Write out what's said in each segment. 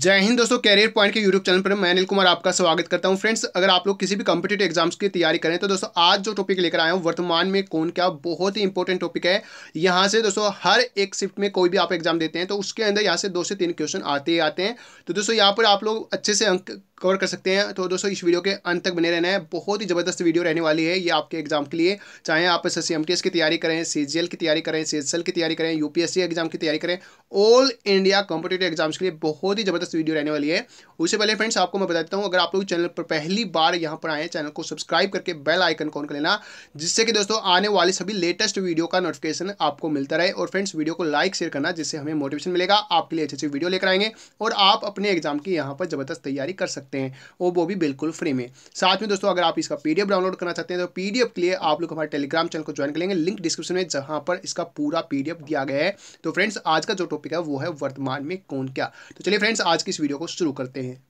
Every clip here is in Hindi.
जय हिंद दोस्तों कैरियर पॉइंट के यूट्यूब चैनल पर मैं अनिल कुमार आपका स्वागत करता हूं फ्रेंड्स अगर आप लोग किसी भी कॉम्पिटेटिव एग्जाम्स की तैयारी करें तो दोस्तों आज जो टॉपिक लेकर आया हूं वर्तमान में कौन क्या बहुत ही इंपॉर्टेंट टॉपिक है यहां से दोस्तों हर एक शिफ्ट में कोई भी आप एग्जाम देते हैं तो उसके अंदर यहाँ से दो से तीन क्वेश्चन आते ही आते हैं तो दोस्तों यहाँ पर आप लोग अच्छे से अंक कवर कर सकते हैं तो दोस्तों इस वीडियो के अंत तक बने रहना है बहुत ही ज़बरदस्त वीडियो रहने वाली है ये आपके एग्जाम के लिए चाहे आप एस एस की तैयारी करें सी की तैयारी करें सी की तैयारी करें यू एग्जाम की तैयारी करें ऑल इंडिया कॉम्पिटेटिव एग्जाम्स के लिए बहुत ही ज़बरदस्त वीडियो रहने वाली है उससे पहले फ्रेंड्स आपको मैं बताता हूँ अगर आप लोग चैनल पर पहली बार यहाँ पर आए चैनल को सब्सक्राइब करके बेल आइकन कॉन कर लेना जिससे कि दोस्तों आने वाली सभी लेटेस्ट वीडियो का नोटिफिकेशन आपको मिलता रहे और फ्रेंड्स वीडियो को लाइक शेयर करना जिससे हमें मोटिवेशन मिलेगा आपके लिए अच्छे अच्छे वीडियो लेकर आएंगे और आप अपने एग्जाम की यहाँ पर ज़बरदस्त तैयारी कर सकते सकते हैं और वो भी बिल्कुल फ्री में साथ में दोस्तों अगर आप इसका पी डाउनलोड करना चाहते हैं तो पी के लिए आप लोग हमारे टेलीग्राम चैनल को ज्वाइन करेंगे लिंक डिस्क्रिप्शन में जहाँ पर इसका पूरा पी दिया गया है तो फ्रेंड्स आज का जो टॉपिक है वो है वर्तमान में कौन क्या तो चलिए फ्रेंड्स आज की इस वीडियो को शुरू करते हैं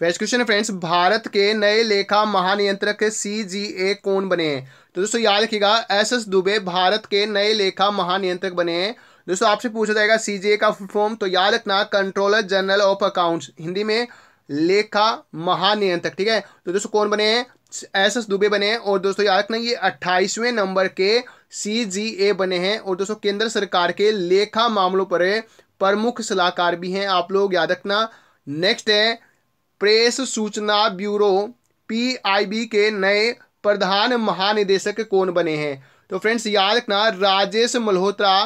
फर्स्ट क्वेश्चन है फ्रेंड्स भारत के नए लेखा महानियंत्रक सी जी ए कौन बने हैं तो दोस्तों याद रखिएगा एस एस दुबे भारत के नए लेखा महानियंत्रक बने हैं दोस्तों आपसे पूछा जाएगा सी जी ए का फॉर्म तो याद रखना controller general of accounts Hindi में लेखा महानियंत्रक ठीक है तो दोस्तों कौन बने हैं एस एस दुबे बने हैं और दोस्तों याद रखना ये अट्ठाईसवें नंबर के सी जी ए बने हैं और दोस्तों केंद्र सरकार के लेखा मामलों पर प्रमुख सलाहकार भी हैं आप लोग याद रखना नेक्स्ट है प्रेस सूचना ब्यूरो पीआईबी के नए प्रधान महानिदेशक कौन बने हैं तो फ्रेंड्स याद रखना राजेश मल्होत्रा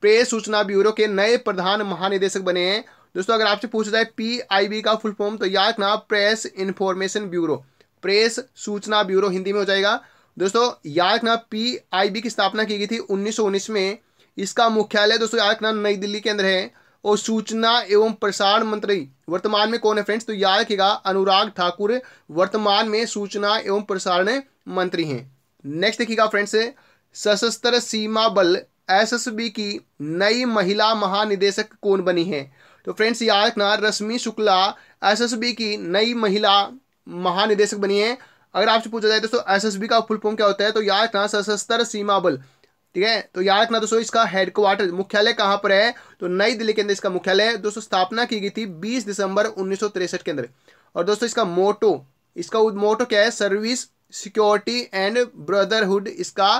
प्रेस सूचना ब्यूरो के नए प्रधान महानिदेशक बने हैं दोस्तों अगर आपसे पूछा जाए बी का फुल फॉर्म तो याद रखना प्रेस इन्फॉर्मेशन ब्यूरो प्रेस सूचना ब्यूरो हिंदी में हो जाएगा दोस्तों याद रखना बी की स्थापना की गई थी उन्नीस में इसका मुख्यालय दोस्तों याद रखना नई दिल्ली के अंदर है और सूचना एवं प्रसारण मंत्री वर्तमान में कौन है फ्रेंड्स तो याद रखेगा अनुराग ठाकुर वर्तमान में सूचना एवं प्रसारण मंत्री हैं नेक्स्ट देखिएगा फ्रेंड्स सशस्त्र सीमा बल एसएसबी की नई महिला महानिदेशक कौन बनी है तो फ्रेंड्स याद रश्मि शुक्ला एसएसबी की नई महिला महानिदेशक बनी है अगर आपसे पूछा जाए दोस्तों एसएसबी का फुल फॉर्म क्या होता है तो याद रखना सशस्त्र सीमा बल ठीक है तो याद रखना दोस्तों इसका हेडक्वार्टर मुख्यालय कहाँ पर है तो नई दिल्ली के अंदर इसका मुख्यालय है दोस्तों स्थापना की गई थी 20 दिसंबर उन्नीस के अंदर और दोस्तों इसका मोटो इसका मोटो क्या है सर्विस सिक्योरिटी एंड ब्रदरहुड इसका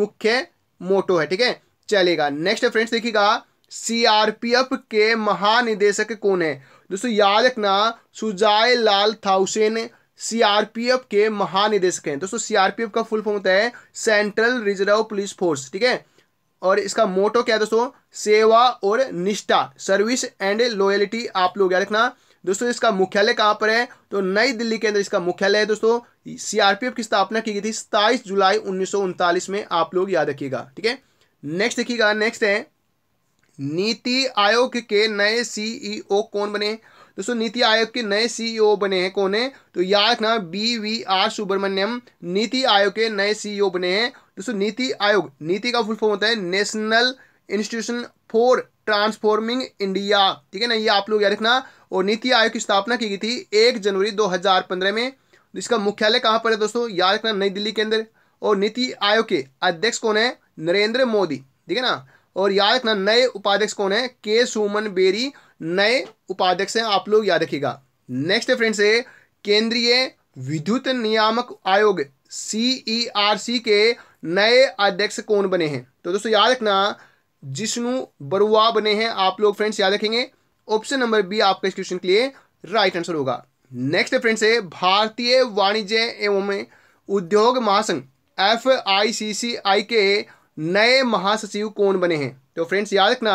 मुख्य मोटो है ठीक है चलेगा नेक्स्ट फ्रेंड्स देखिएगा सीआरपीएफ के महानिदेशक कौन है दोस्तों याद रखना सुजाय लाल थाउसेन सीआरपीएफ के महानिदेशक हैं दोस्तों सीआरपीएफ का फुल फॉर्म होता है सेंट्रल रिजर्व पुलिस फोर्स ठीक है और इसका मोटो क्या है दोस्तों सेवा और निष्ठा सर्विस एंड लॉयलिटी आप लोग याद रखना दोस्तों इसका मुख्यालय कहां पर है तो नई दिल्ली के अंदर इसका मुख्यालय है दोस्तों सीआरपीएफ की स्थापना की गई थी सताईस जुलाई उन्नीस में आप लोग याद रखिएगा ठीक है नेक्स्ट देखिएगा नेक्स्ट है नीति आयोग के नए सीईओ e कौन बने दोस्तों नीति आयोग के नए सीईओ e बने हैं कौन है तो याद रखना बी वी आर सुब्रमण्यम नीति आयोग के नए सीईओ e बने हैं दोस्तों नीति आयोग नीति का फुल फॉर्म होता है national institution for transforming India ठीक है ना ये आप लोग याद रखना और नीति आयोग की स्थापना की गई थी एक जनवरी दो में तो इसका मुख्यालय कहाँ पर है दोस्तों याद रखना नई दिल्ली के अंदर और नीति आयोग के अध्यक्ष कौन है नरेंद्र मोदी ठीक है ना और याद रखना नए उपाध्यक्ष कौन है के सुमन बेरी नए उपाध्यक्ष हैं आप लोग याद रखिएगा नेक्स्ट फ्रेंड्स केंद्रीय विद्युत नियामक आयोग सीईआरसी e के नए अध्यक्ष कौन बने हैं तो दोस्तों याद रखना जिष्णु बरुआ बने हैं आप लोग फ्रेंड्स याद रखेंगे ऑप्शन नंबर बी आपके इस क्वेश्चन के लिए राइट आंसर होगा नेक्स्ट फ्रेंड्स है भारतीय वाणिज्य एवं उद्योग महासंघ एफ आई सी सी आई के नए महासचिव कौन बने हैं तो फ्रेंड्स याद रखना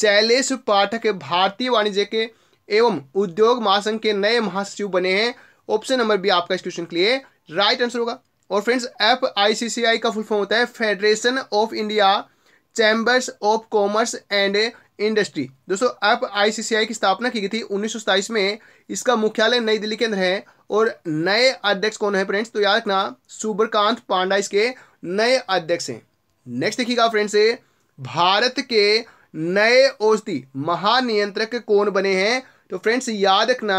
शैलेश पाठक भारतीय वाणिज्य के एवं उद्योग महासंघ के नए महासचिव बने हैं ऑप्शन नंबर बी आपका इस क्वेश्चन के लिए राइट आंसर होगा और फ्रेंड्स एफ आई का फुल फॉर्म होता है federation of India chambers of commerce and industry दोस्तों एफ आई की स्थापना की गई थी उन्नीस में इसका मुख्यालय नई दिल्ली के अंदर है और नए अध्यक्ष कौन है फ्रेंड्स तो याद रखना सुब्रकांत पांडा इसके नए अध्यक्ष हैं नेक्स्ट देखिएगा फ्रेंड्स भारत के नए औषधि महानियंत्रक कौन बने हैं तो फ्रेंड्स याद रखना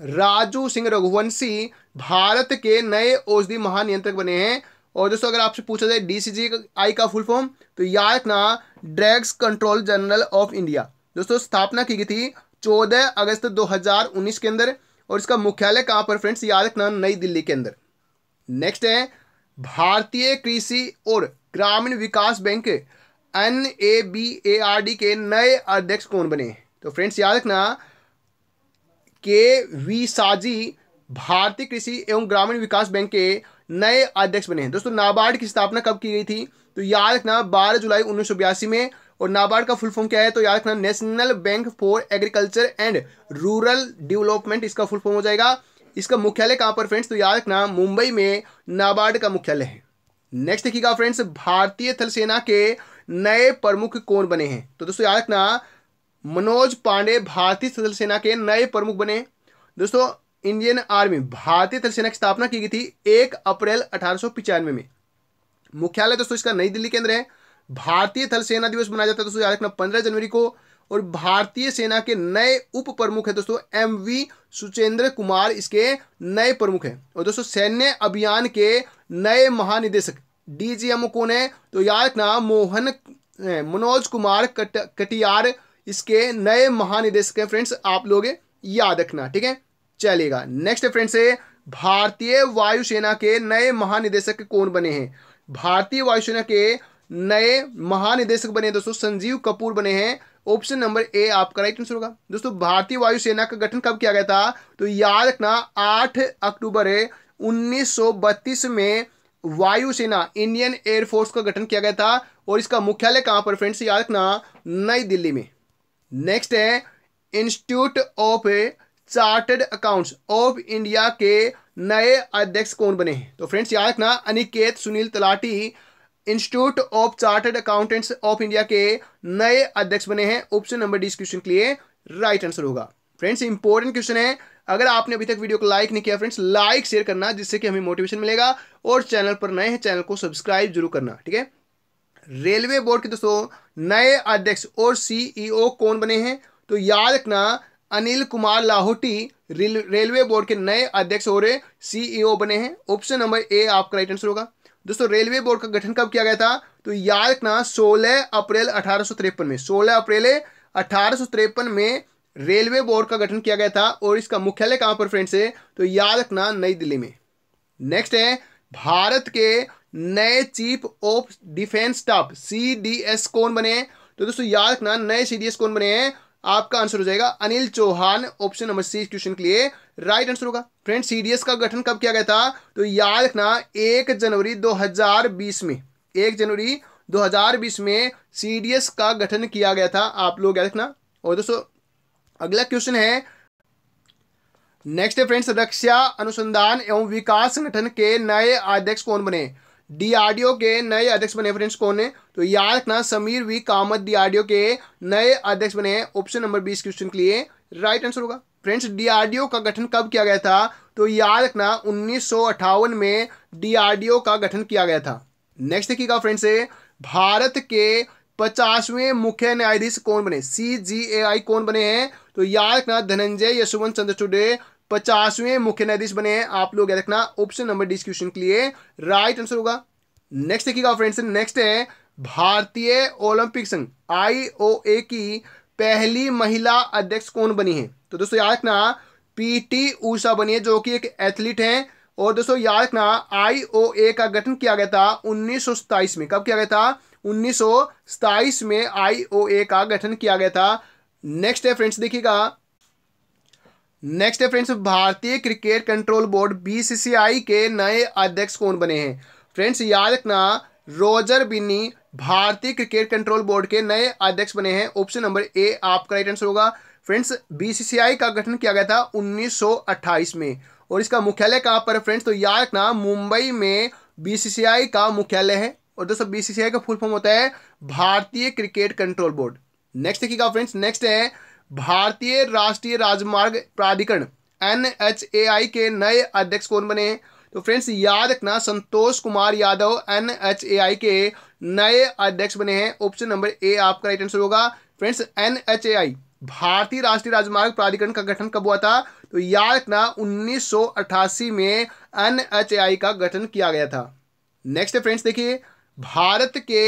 राजू सिंह रघुवंशी भारत के नए औषधि महानियंत्रक बने हैं और दोस्तों अगर आपसे पूछा जाए डीसीजी आई का फुल फॉर्म तो याद रखना drugs control general of India दोस्तों स्थापना की गई थी 14 अगस्त 2019 के अंदर और इसका मुख्यालय कहां पर फ्रेंड्स याद रखना नई दिल्ली के अंदर नेक्स्ट है भारतीय कृषि और ग्रामीण विकास bank N A B A R D के नए अध्यक्ष कौन बने तो फ्रेंड्स याद रखना के वी साजी भारतीय कृषि एवं ग्रामीण विकास बैंक के नए अध्यक्ष बने हैं दोस्तों नाबार्ड की स्थापना कब की गई थी तो याद रखना 12 जुलाई उन्नीस में और नाबार्ड का फुल फॉर्म क्या है तो याद रखना national bank for agriculture and rural development इसका फुल फॉर्म हो जाएगा इसका मुख्यालय कहां पर फ्रेंड्स तो याद रखना मुंबई में नाबार्ड का मुख्यालय है नेक्स्ट देखिएगा फ्रेंड्स भारतीय थल सेना के नए प्रमुख कौन बने हैं तो दोस्तों याद रखना मनोज पांडे भारतीय थल सेना के नए प्रमुख बने दोस्तों इंडियन आर्मी भारतीय थल सेना की स्थापना की गई थी एक अप्रैल अठारह में मुख्यालय दोस्तों इसका नई दिल्ली केंद्र है भारतीय थल सेना दिवस मनाया जाता है दोस्तों याद रखना पंद्रह जनवरी को और भारतीय सेना के नए उप प्रमुख है दोस्तों एम वी सुचेंद्र कुमार इसके नए प्रमुख हैं और दोस्तों सैन्य अभियान के नए महानिदेशक डीजीएमओ कौन है तो याद रखना मोहन मनोज कुमार कट कटियार इसके नए महानिदेशक हैं फ्रेंड्स आप लोग याद रखना ठीक है चलेगा नेक्स्ट फ्रेंड्स है भारतीय वायुसेना के नए महानिदेशक कौन बने हैं भारतीय वायुसेना के नए महानिदेशक बने दोस्तों संजीव कपूर बने हैं ऑप्शन नंबर ए आपका राइट आंसर होगा दोस्तों भारतीय वायुसेना का गठन कब किया गया था तो याद रखना आठ अक्टूबर उन्नीस में वायुसेना इंडियन एयरफोर्स का गठन किया गया था और इसका मुख्यालय कहां पर फ्रेंड्स याद रखना नई दिल्ली में नेक्स्ट है institute of chartered accounts of India के नए अध्यक्ष कौन बने तो फ्रेंड्स याद रखना Aniket Sunil Talati institute of chartered accountants of India के नए अध्यक्ष बने हैं ऑप्शन नंबर डी क्वेश्चन के लिए राइट आंसर होगा फ्रेंड्स इंपॉर्टेंट क्वेश्चन है अगर आपने अभी तक वीडियो को लाइक नहीं किया फ्रेंड्स लाइक शेयर करना जिससे कि हमें मोटिवेशन मिलेगा और चैनल पर नए हैं चैनल को सब्सक्राइब जरूर करना ठीक है रेलवे बोर्ड के दोस्तों नए अध्यक्ष और सीईओ e कौन बने हैं तो याद रखना अनिल कुमार लाहौटी रेलवे बोर्ड के नए अध्यक्ष और सीईओ e बने हैं ऑप्शन नंबर ए आपका राइट आंसर होगा दोस्तों रेलवे बोर्ड का गठन कब किया गया था तो याद रखना 16 अप्रैल अठारह में 16 अप्रैल अठारह में रेलवे बोर्ड का गठन किया गया था और इसका मुख्यालय कहां पर फ्रेंड्स है तो याद रखना नई दिल्ली में नेक्स्ट है भारत के नए chief of defence staff C कौन बने तो दोस्तों याद रखना नए सी कौन बने हैं आपका आंसर हो जाएगा Anil Chauhan option number C question के लिए राइट आंसर होगा फ्रेंड सीडीएस का गठन कब किया गया था तो याद रखना एक जनवरी 2020 में एक जनवरी 2020 में सीडीएस का गठन किया गया था आप लोग याद रखना और दोस्तों अगला क्वेश्चन है नेक्स्ट है फ्रेंड्स रक्षा अनुसंधान एवं विकास संगठन के नए अध्यक्ष कौन बने डीआरडीओ के नए अध्यक्ष बने फ्रेंड्स कौन है तो याद रखना समीर वी कामत डीआरडीओ के नए अध्यक्ष बने हैं ऑप्शन नंबर बीस क्वेश्चन के लिए राइट आंसर होगा फ्रेंड्स डीआरडीओ का गठन कब किया गया था तो याद रखना उन्नीस में डीआरडीओ का गठन किया गया था नेक्स्ट देखिएगा फ्रेंड्स भारत के पचासवें मुख्य न्यायाधीश कौन बने सी जी ए आई कौन बने हैं तो याद रखना धनंजय यशवंत चंद्र चुडे पचासवें मुख्य न्यायाधीश बने हैं आप लोग याद रखना ऑप्शन नंबर डी क्वेश्चन के लिए राइट आंसर होगा नेक्स्ट देखिएगा फ्रेंड्स नेक्स्ट है भारतीय ओलंपिक संघ आईओए की पहली महिला अध्यक्ष कौन बनी है तो दोस्तों याद रखना पीटी ऊषा बनी है जो कि एक एथलीट हैं और दोस्तों याद रखना आईओए का गठन किया गया था उन्नीस में कब किया गया था उन्नीस में आईओए का गठन किया गया था नेक्स्ट है फ्रेंड्स देखिएगा नेक्स्ट है फ्रेंड्स भारतीय क्रिकेट कंट्रोल बोर्ड बीसीसीआई के नए अध्यक्ष कौन बने हैं फ्रेंड्स याद रखना रोजर बिन्नी भारतीय क्रिकेट कंट्रोल बोर्ड के नए अध्यक्ष बने हैं ऑप्शन नंबर ए आपका राइट आंसर होगा फ्रेंड्स बीसीसीआई का गठन किया गया था 1928 में और इसका मुख्यालय कहां पर है फ्रेंड्स तो याद रखना मुंबई में बीसीसीआई का मुख्यालय है और दोस्तों बीसीसीआई का फुल फॉर्म होता है भारतीय क्रिकेट कंट्रोल बोर्ड नेक्स्ट देखिएगा फ्रेंड्स नेक्स्ट है भारतीय राष्ट्रीय राजमार्ग प्राधिकरण एन के नए अध्यक्ष कौन बने तो फ्रेंड्स याद रखना संतोष कुमार यादव एन के नए अध्यक्ष बने हैं ऑप्शन नंबर ए आपका राइट आंसर होगा फ्रेंड्स एन भारतीय राष्ट्रीय राजमार्ग प्राधिकरण का गठन कब हुआ था तो याद रखना 1988 में एन का गठन किया गया था नेक्स्ट फ्रेंड्स देखिए भारत के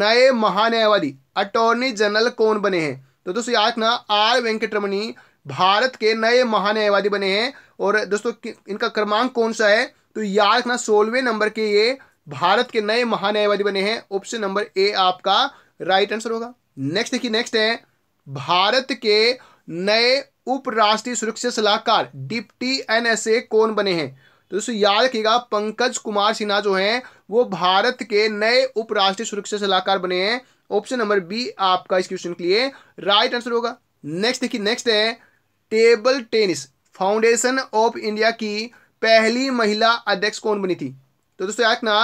नए महान्यायवादी अटॉर्नी जनरल कौन बने हैं तो दोस्तों याद रखना आर वेंकटरमणी भारत के नए महान्यायवादी बने हैं और दोस्तों इनका क्रमांक कौन सा है तो याद रखना सोलहवें नंबर के ये भारत के नए महान्यायवादी बने हैं ऑप्शन नंबर ए आपका राइट आंसर होगा नेक्स्ट देखिए नेक्स्ट है भारत के नए उपराष्ट्रीय सुरक्षा सलाहकार डिप्टी एनएसए कौन बने हैं तो दोस्तों याद रखिएगा पंकज कुमार सिन्हा जो हैं वो भारत के नए उपराष्ट्रीय सुरक्षा सलाहकार बने हैं ऑप्शन नंबर बी आपका इस क्वेश्चन के लिए राइट आंसर होगा नेक्स्ट देखिए नेक्स्ट है table tennis foundation of India की पहली महिला अध्यक्ष कौन बनी थी तो दोस्तों याद ना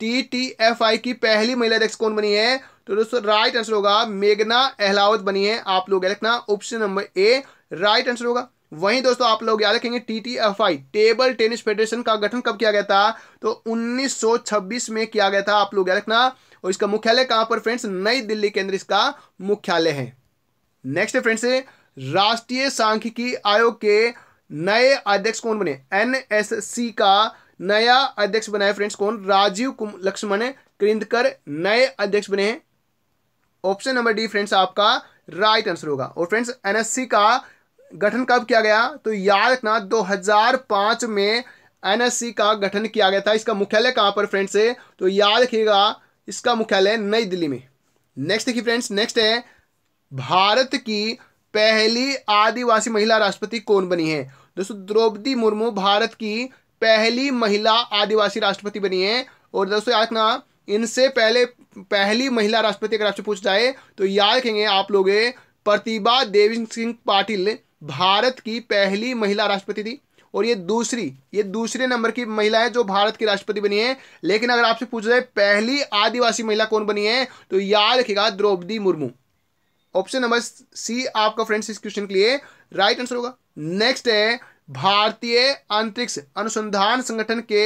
टी टी एफ आई की पहली महिला अध्यक्ष कौन बनी है तो दोस्तों राइट आंसर होगा मेघना अहलावत बनी है आप लोग याद रखना option number A right answer होगा वहीं दोस्तों आप लोग याद रखेंगे टीटीएफआई टेबल टेनिस फेडरेशन का गठन कब किया गया था तो 1926 में किया गया था आप लोग याद रखना और इसका मुख्यालय कहां पर फ्रेंड्स नई दिल्ली के अंदर इसका मुख्यालय है नेक्स्ट फ्रेंड्स राष्ट्रीय सांख्यिकी आयोग के नए अध्यक्ष कौन बने एनएससी का नया अध्यक्ष बनाए फ्रेंड्स कौन राजीव लक्ष्मण कृंदकर नए अध्यक्ष बने हैं ऑप्शन नंबर डी फ्रेंड्स आपका राइट आंसर होगा और फ्रेंड्स एनएससी का गठन कब किया गया तो याद रखना 2005 में एनएससी का गठन किया गया था इसका मुख्यालय कहां पर फ्रेंड्स है तो याद रखिएगा इसका मुख्यालय नई दिल्ली में नेक्स्ट देखिए फ्रेंड्स नेक्स्ट है भारत की पहली आदिवासी महिला राष्ट्रपति कौन बनी है दोस्तों द्रौपदी मुर्मू भारत की पहली महिला आदिवासी राष्ट्रपति बनी है और दोस्तों याद रखना इनसे पहले पहली महिला राष्ट्रपति अगर आपसे पूछ जाए तो याद रखेंगे आप लोग प्रतिभा देवी सिंह पाटिल भारत की पहली महिला राष्ट्रपति थी और ये दूसरी ये दूसरे नंबर की महिला है जो भारत की राष्ट्रपति बनी है लेकिन अगर आपसे पूछा जाए पहली आदिवासी महिला कौन बनी है तो याद रखेगा Draupadi Murmu option number C आपका फ्रेंड्स इस क्वेश्चन के लिए राइट आंसर होगा नेक्स्ट है भारतीय अंतरिक्ष अनुसंधान संगठन के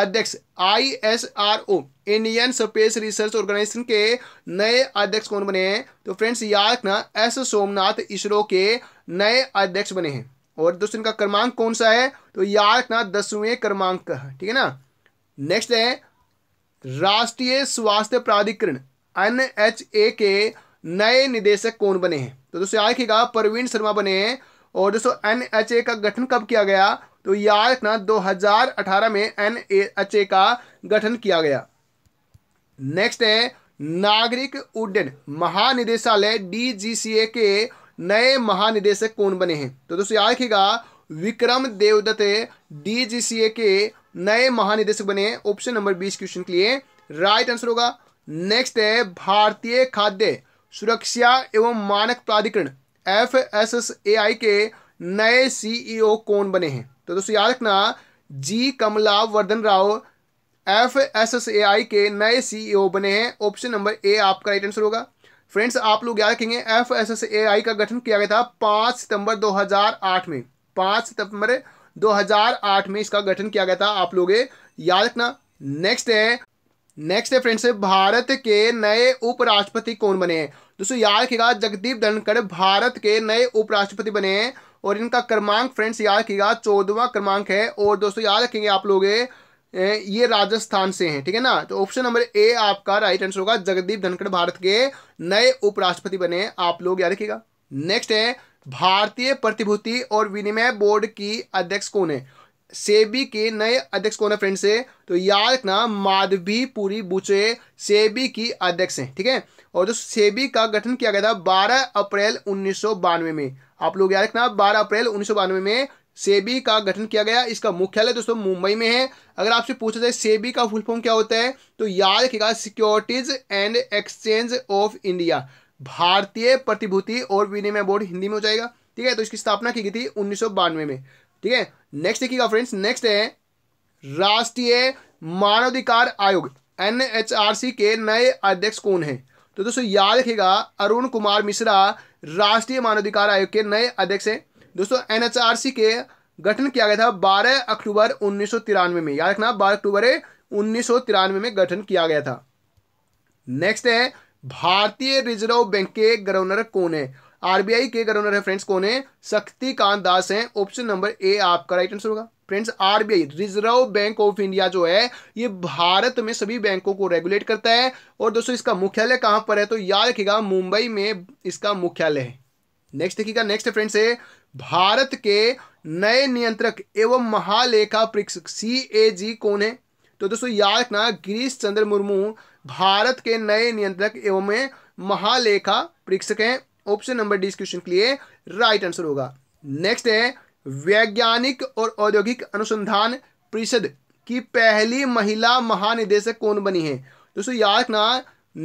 अध्यक्ष ISRO Indian space research organisation के नए अध्यक्ष कौन बने हैं तो फ्रेंड्स याद रखना एस सोमनाथ इसरो के नए अध्यक्ष बने हैं और दोस्तों इनका क्रमांक कौन सा है तो याद रखना दसवें क्रमांक का ठीक है ना नेक्स्ट है राष्ट्रीय स्वास्थ्य प्राधिकरण एन एच ए के नए निदेशक कौन बने हैं तो दोस्तों याद रखिएगा प्रवीण शर्मा बने हैं और दोस्तों एन एच ए का गठन कब किया गया तो याद रखना 2018 में एन एच ए का गठन किया गया नेक्स्ट है नागरिक उड्डयन महानिदेशालय ए के नए महानिदेशक कौन बने हैं तो दोस्तों याद रखिएगा विक्रम देवदत्त डीजीसीए के नए महानिदेशक बने हैं ऑप्शन नंबर बीस क्वेश्चन के लिए राइट आंसर होगा नेक्स्ट है भारतीय खाद्य सुरक्षा एवं मानक प्राधिकरण F S S A I के नए सीईओ कौन बने हैं तो दोस्तों याद रखना G Kamala Vardhan Rao F S S A I के नए सीईओ बने हैं ऑप्शन नंबर ए आपका राइट आंसर होगा फ्रेंड्स आप लोग याद रखेंगे F S S A I का गठन किया गया था पाँच सितंबर 2008 में पाँच सितंबर 2008 में इसका गठन किया गया था आप लोग याद रखना नेक्स्ट है नेक्स्ट है फ्रेंड्स भारत के नए उपराष्ट्रपति कौन बने हैं दोस्तों याद रखिएगा जगदीप धनखड़ भारत के नए उपराष्ट्रपति बने हैं और इनका क्रमांक फ्रेंड्स याद रखिएगा चौदवा क्रमांक है और दोस्तों याद रखेंगे आप लोग ये राजस्थान से हैं ठीक है ना तो ऑप्शन नंबर ए आपका राइट आंसर होगा जगदीप धनखड़ भारत के नए उपराष्ट्रपति बने आप लोग याद रखिएगा नेक्स्ट है भारतीय प्रतिभूति और विनिमय बोर्ड की अध्यक्ष कौन है सेबी के नए अध्यक्ष कौन है फ्रेंड से तो याद रखना माधवी पुरी बुचे सेबी की अध्यक्ष हैं ठीक है और जो सेबी का गठन किया गया था 12 अप्रैल उन्नीस में आप लोग याद रखना 12 अप्रैल उन्नीस में सेबी का गठन किया गया इसका मुख्यालय दोस्तों मुंबई में है अगर आपसे पूछा जाए सेबी का फुल फॉर्म क्या होता है तो याद रखेगा securities and exchange of India भारतीय प्रतिभूति और विनिमय बोर्ड हिंदी में हो जाएगा ठीक है तो इसकी स्थापना की गई थी उन्नीस में ठीक है नेक्स्ट देखिएगा फ्रेंड्स नेक्स्ट है राष्ट्रीय मानवाधिकार आयोग एनएचआरसी के नए अध्यक्ष कौन है तो दोस्तों याद रखेगा अरुण कुमार मिश्रा राष्ट्रीय मानवाधिकार आयोग के नए अध्यक्ष हैं दोस्तों एनएचआरसी के गठन किया गया था 12 अक्टूबर उन्नीस में याद रखना 12 अक्टूबर उन्नीस में गठन किया गया था नेक्स्ट है भारतीय रिजर्व बैंक के गवर्नर कौन है आरबीआई के गवर्नर है फ्रेंड्स कौन है शक्तिकांत दास हैं ऑप्शन नंबर ए आपका राइट आंसर होगा friends RBI reserve bank of India जो है ये भारत में सभी बैंकों को रेगुलेट करता है और दोस्तों इसका मुख्यालय कहां पर है तो याद रखिएगा मुंबई में इसका मुख्यालय है नेक्स्ट देखिएगा नेक्स्ट फ्रेंड्स है भारत के नए नियंत्रक एवं महालेखा परीक्षक सी ए जी कौन है तो दोस्तों याद रखना गिरीश चंद्र मुर्मू भारत के नए नियंत्रक एवं महालेखा परीक्षक हैं ऑप्शन नंबर डी इस क्वेश्चन के लिए राइट आंसर होगा नेक्स्ट है वैज्ञानिक और औद्योगिक अनुसंधान परिषद की पहली महिला महानिदेशक कौन बनी है दोस्तों याद रखना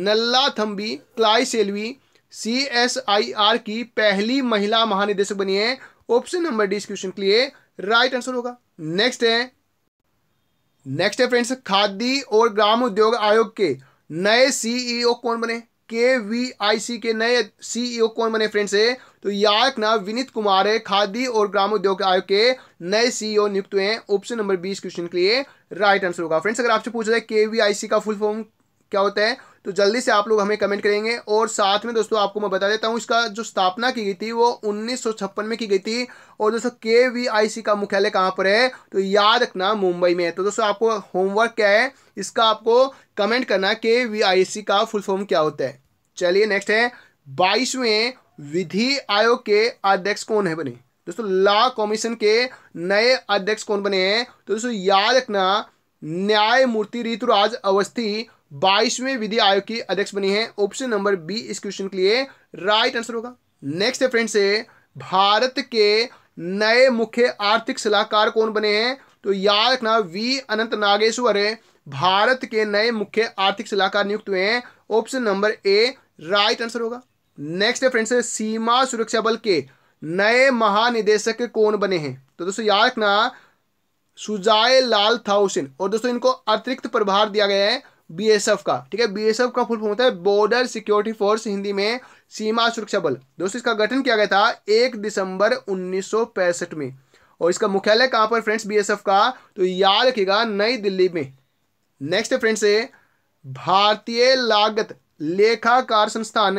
नल्ला थम्बी क्लाई सेल्वी सीएसआईआर की पहली महिला महानिदेशक बनी है ऑप्शन नंबर डी इस क्वेश्चन के लिए राइट आंसर होगा नेक्स्ट है नेक्स्ट है फ्रेंड्स खादी और ग्राम उद्योग आयोग के नए सीईओ e कौन बने के वी आई सी के नए सीईओ e कौन बने फ्रेंड्स है तो याद ना विनीत कुमार है खादी और ग्राम उद्योग आयोग के नए सीईओ e नियुक्त हुए हैं ऑप्शन नंबर बीस क्वेश्चन के लिए राइट आंसर होगा फ्रेंड्स अगर आपसे पूछा रहे के वी आई सी का फुल फॉर्म क्या होता है तो जल्दी से आप लोग हमें कमेंट करेंगे और साथ में दोस्तों आपको मैं बता देता हूँ इसका जो स्थापना की गई थी वो उन्नीस में की गई थी और दोस्तों के वी आई सी का मुख्यालय कहाँ पर है तो याद रखना मुंबई में है तो दोस्तों आपको होमवर्क क्या है इसका आपको कमेंट करना के वी आई सी का फुल फॉर्म क्या होता है चलिए नेक्स्ट है बाईसवें विधि आयोग के अध्यक्ष कौन है बने दोस्तों लॉ कमीशन के नए अध्यक्ष कौन बने हैं तो दोस्तों याद रखना न्यायमूर्ति ऋतुराज अवस्थी बाईसवें विधि आयोग की अध्यक्ष बनी है ऑप्शन नंबर बी इस क्वेश्चन के लिए राइट आंसर होगा नेक्स्ट है से भारत के नए मुख्य आर्थिक सलाहकार कौन बने हैं तो याद रखना वी अनंत नागेश्वर भारत के नए मुख्य आर्थिक सलाहकार नियुक्त हुए हैं option number A right answer होगा नेक्स्ट है फ्रेंड्स सीमा सुरक्षा बल के नए महानिदेशक कौन बने हैं तो दोस्तों याद रखना सुजाय लाल थाउसिन और दोस्तों इनको अतिरिक्त प्रभार दिया गया है बीएसएफ का ठीक है बीएसएफ का फुल फॉर्म होता है बॉर्डर सिक्योरिटी फोर्स हिंदी में सीमा सुरक्षा बल दोस्तों इसका गठन किया गया था एक दिसंबर उन्नीस में और इसका मुख्यालय कहाँ पर फ्रेंड्स बीएसएफ का तो याद रखिएगा नई दिल्ली में नेक्स्ट फ्रेंड्स भारतीय लागत लेखाकार संस्थान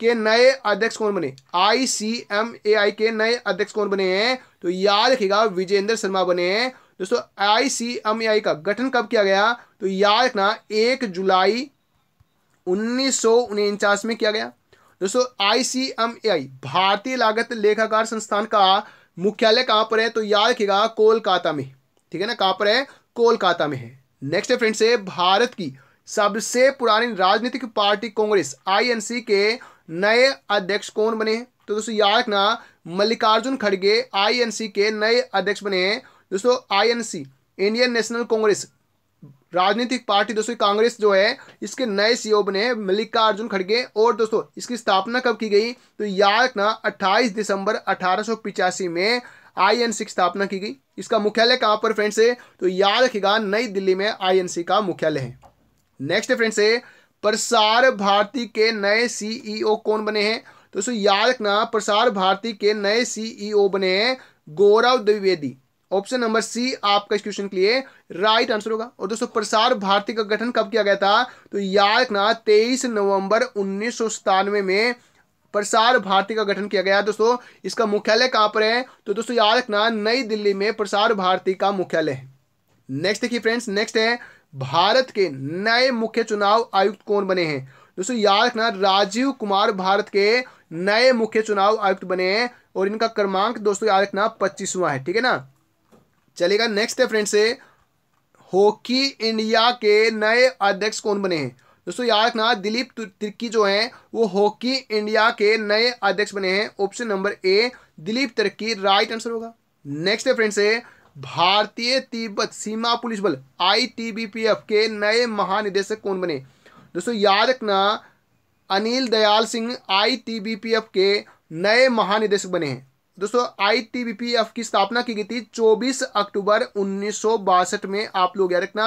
के नए अध्यक्ष कौन बने आई सी एम ए आई के नए अध्यक्ष कौन बने हैं तो याद रखिएगा विजेंद्र शर्मा बने हैं दोस्तों आई का गठन कब किया गया तो याद रखना एक जुलाई उन्नीस में किया गया दोस्तों आई भारतीय लागत लेखाकार संस्थान का मुख्यालय कहां पर है तो याद रखिएगा कोलकाता में ठीक है ना कहां पर है कोलकाता में है नेक्स्ट है फ्रेंड्स से भारत की सबसे पुरानी राजनीतिक पार्टी कांग्रेस आईएनसी के नए अध्यक्ष कौन बने हैं तो दोस्तों याद रखना मल्लिकार्जुन खड़गे आईएनसी के नए अध्यक्ष बने हैं दोस्तों आईएनसी इंडियन नेशनल कांग्रेस राजनीतिक पार्टी दोस्तों कांग्रेस जो है इसके नए सीईओ e बने मल्लिकार्जुन खड़गे और दोस्तों इसकी स्थापना कब की गई तो याद रखना 28 दिसंबर अठारह में आईएनसी की स्थापना की गई इसका मुख्यालय कहां पर फ्रेंड्स है तो याद रखेगा नई दिल्ली में आईएनसी का मुख्यालय है नेक्स्ट फ्रेंड्स है प्रसार भारती के नए सीईओ e कौन बने हैं दोस्तों याद रखना प्रसार भारती के नए सीईओ e बने हैं Gaurav Dwivedi option number C आपका इस क्वेश्चन के लिए राइट आंसर होगा और दोस्तों प्रसार भारती का गठन कब किया गया था तो याद रखना तेईस नवंबर उन्नीस में प्रसार भारती का गठन किया गया दोस्तों इसका मुख्यालय कहां पर है तो दोस्तों याद रखना नई दिल्ली में प्रसार भारती का मुख्यालय है नेक्स्ट देखिए फ्रेंड्स नेक्स्ट है भारत के नए मुख्य चुनाव आयुक्त कौन बने हैं दोस्तों याद रखना राजीव कुमार भारत के नए मुख्य चुनाव आयुक्त बने हैं और इनका क्रमांक दोस्तों याद रखना पच्चीसवां है ठीक है ना चलेगा नेक्स्ट है फ्रेंड से हॉकी इंडिया के नए अध्यक्ष कौन बने हैं दोस्तों याद रखना दिलीप तिर्की जो हैं वो हॉकी इंडिया के नए अध्यक्ष बने हैं option number A Dilip Tirkey right answer होगा नेक्स्ट है फ्रेंड से भारतीय तिब्बत सीमा पुलिस बल आईटीबीपीएफ के नए महानिदेशक कौन बने दोस्तों याद रखना अनिल दयाल सिंह आईटीबीपीएफ के नए महानिदेशक बने हैं दोस्तों आईटीबीपीएफ की स्थापना की गई थी 24 अक्टूबर उन्नीस में आप लोग याद रखना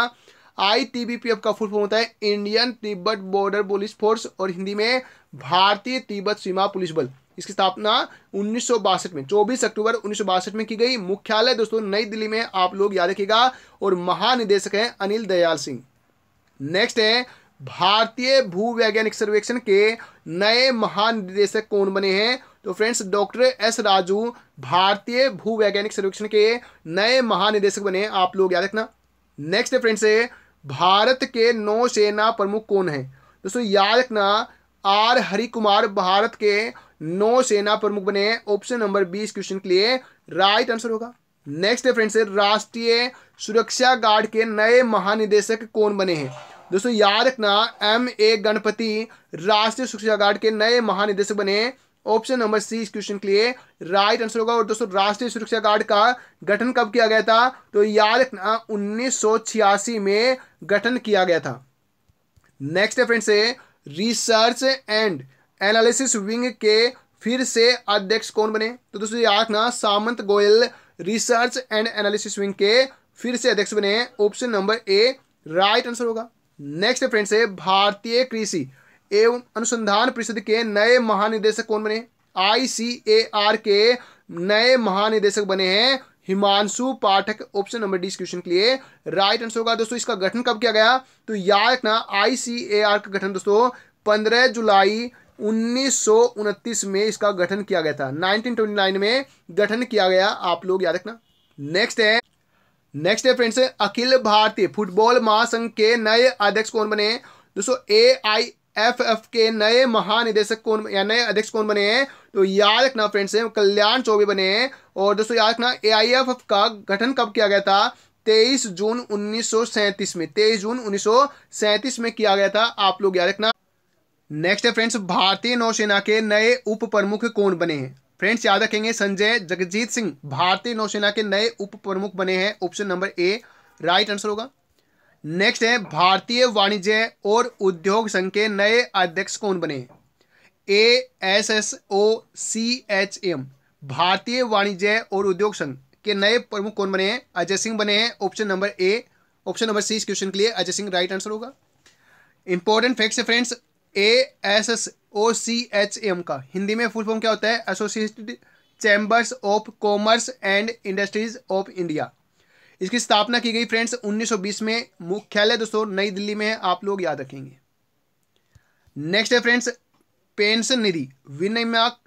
आईटीबीपीएफ का फुल फॉर्म होता है Indian Tibet border police force और हिंदी में भारतीय तिब्बत सीमा पुलिस बल इसकी स्थापना उन्नीस में 24 अक्टूबर उन्नीस में की गई मुख्यालय दोस्तों नई दिल्ली में आप लोग याद रखेगा और महानिदेशक है अनिल दयाल सिंह नेक्स्ट है भारतीय भूवैज्ञानिक सर्वेक्षण के नए महानिदेशक कौन बने हैं तो फ्रेंड्स डॉक्टर एस राजू भारतीय भूवैज्ञानिक सर्वेक्षण के नए महानिदेशक बने आप लोग याद रखना नेक्स्ट फ्रेंड्स भारत के नौसेना प्रमुख कौन है दोस्तों याद रखना आर हरि कुमार भारत के नौसेना प्रमुख बने ऑप्शन नंबर बीस क्वेश्चन के लिए राइट आंसर होगा नेक्स्ट फ्रेंड्स राष्ट्रीय सुरक्षा गार्ड के नए महानिदेशक कौन बने हैं दोस्तों याद रखना एम ए गणपति राष्ट्रीय सुरक्षा गार्ड के नए महानिदेशक बने ऑप्शन नंबर सी इस क्वेश्चन के लिए राइट आंसर होगा और दोस्तों राष्ट्रीय सुरक्षा गार्ड का गठन कब किया गया था तो याद रखना उन्नीस में गठन किया गया था नेक्स्ट है friends research and analysis wing के फिर से अध्यक्ष कौन बने तो दोस्तों याद रखना Samant Goel research and analysis wing के फिर से अध्यक्ष बने option number A right answer होगा नेक्स्ट फ्रेंड्स है भारतीय कृषि एवं अनुसंधान परिषद के नए महानिदेशक कौन बने आईसीएआर के नए महानिदेशक बने हैं Himanshu Pathak option number D question के लिए राइट आंसर होगा दोस्तों इसका गठन कब किया गया तो याद रखना आईसीएआर का गठन दोस्तों 15 जुलाई उन्नीस में इसका गठन किया गया था 1929 में गठन किया गया आप लोग याद रखना नेक्स्ट है नेक्स्ट है फ्रेंड्स अखिल भारतीय फुटबॉल महासंघ के नए अध्यक्ष कौन बने दोस्तों ए आई एफ एफ के नए महानिदेशक कौन या नए अध्यक्ष कौन बने हैं तो याद रखना फ्रेंड्स कल्याण चौबे बने हैं और दोस्तों याद रखना ए आई एफ एफ का गठन कब किया गया था तेईस जून उन्नीस में तेईस जून उन्नीस में किया गया था आप लोग याद रखना नेक्स्ट है फ्रेंड्स भारतीय नौसेना के नए उप प्रमुख कौन बने हैं फ्रेंड्स याद रखेंगे संजय जगजीत सिंह भारतीय नौसेना के नए उप प्रमुख बने हैं option number A right answer होगा नेक्स्ट है भारतीय वाणिज्य और उद्योग संघ के नए अध्यक्ष कौन बने हैं A S S O C H M भारतीय वाणिज्य और उद्योग संघ के नए प्रमुख कौन बने हैं अजय सिंह बने हैं option number A option number C इस क्वेश्चन के लिए अजय सिंह राइट आंसर होगा इंपॉर्टेंट फैक्ट्स है friends A S S O C H M का हिंदी में फुल फॉर्म क्या होता है associated chambers of commerce and industries of India इसकी स्थापना की गई फ्रेंड्स 1920 में मुख्यालय दोस्तों नई दिल्ली में है आप लोग याद रखेंगे नेक्स्ट है फ्रेंड्स पेंशन निधि विनिमयक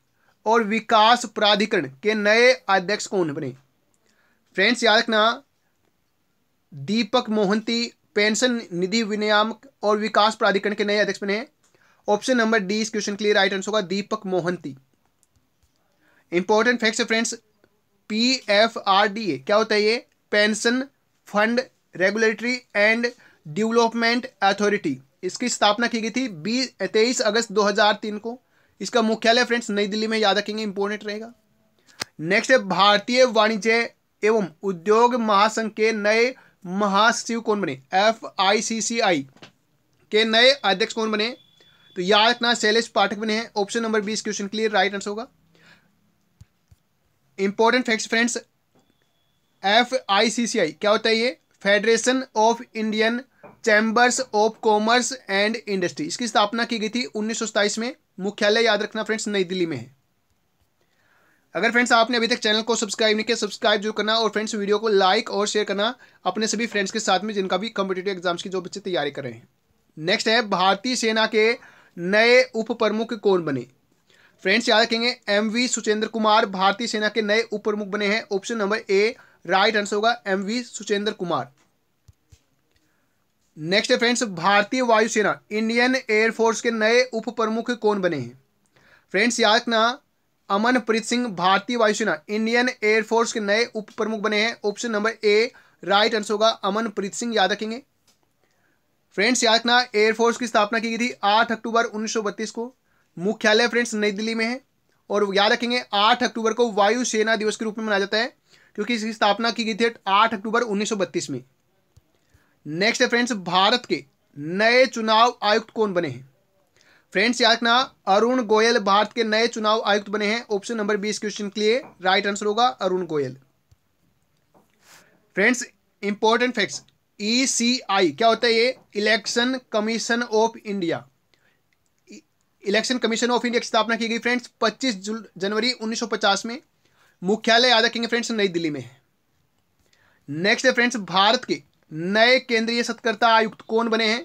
और विकास प्राधिकरण के नए अध्यक्ष कौन बने फ्रेंड्स याद रखना दीपक मोहंती पेंशन निधि विनियामक और विकास प्राधिकरण के नए अध्यक्ष बने ऑप्शन नंबर डी इस क्वेश्चन के लिए राइट आंसर होगा Deepak Mohanty important fact friends P F R D A क्या होता है ये pension fund regulatory and development authority इसकी स्थापना की गई थी बीस तेईस अगस्त 2003 को इसका मुख्यालय फ्रेंड्स नई दिल्ली में याद रखेंगे इंपोर्टेंट रहेगा नेक्स्ट है भारतीय वाणिज्य एवं उद्योग महासंघ के नए महासचिव कौन बने एफ आई सी सी आई के नए अध्यक्ष कौन बने तो याद रखना शैलेश पाठक बने हैं ऑप्शन नंबर बीस क्वेश्चन क्लियर राइट आंसर होगा important facts friends F I C C I क्या होता है ये federation of Indian chambers of commerce and industry इसकी स्थापना की गई थी उन्नीस में मुख्यालय याद रखना फ्रेंड्स नई दिल्ली में है अगर फ्रेंड्स आपने अभी तक चैनल को सब्सक्राइब नहीं किया सब्सक्राइब जरूर करना और फ्रेंड्स वीडियो को लाइक और शेयर करना अपने सभी फ्रेंड्स के साथ में जिनका भी कॉम्पिटेटिव एग्जाम्स की जो बच्चे तैयारी कर रहे हैं नेक्स्ट है भारतीय सेना के नए उप प्रमुख कौन बने फ्रेंड्स याद रखेंगे एम वी सुचेंद्र कुमार भारतीय सेना के नए उप प्रमुख बने हैं option number A right answer होगा M V Suchendra Kumar next है फ्रेंड्स भारतीय वायुसेना इंडियन एयरफोर्स के नए उप प्रमुख कौन बने हैं फ्रेंड्स याद रखना अमनप्रीत सिंह भारतीय वायुसेना इंडियन एयरफोर्स के नए उप प्रमुख बने हैं option number A right answer होगा अमनप्रीत सिंह याद रखेंगे फ्रेंड्स रखना एयरफोर्स की स्थापना की गई थी आठ अक्टूबर 1932 को मुख्यालय फ्रेंड्स नई दिल्ली में है और याद रखेंगे आठ अक्टूबर को वायुसेना दिवस के रूप में मनाया जाता है क्योंकि इसकी स्थापना की गई थी आठ अक्टूबर 1932 में नेक्स्ट है फ्रेंड्स भारत के नए चुनाव आयुक्त कौन बने हैं फ्रेंड्स याद रखना अरुण गोयल भारत के नए चुनाव आयुक्त बने हैं ऑप्शन नंबर बीस क्वेश्चन के लिए राइट आंसर होगा Arun Goel friends important facts ECI e क्या होता है ये election commission of India election commission of India की स्थापना की गई फ्रेंड्स 25 जनवरी 1950 में मुख्यालय याद रखेंगे फ्रेंड्स नई दिल्ली में है नेक्स्ट है फ्रेंड्स भारत के नए केंद्रीय सतकर्ता आयुक्त कौन बने हैं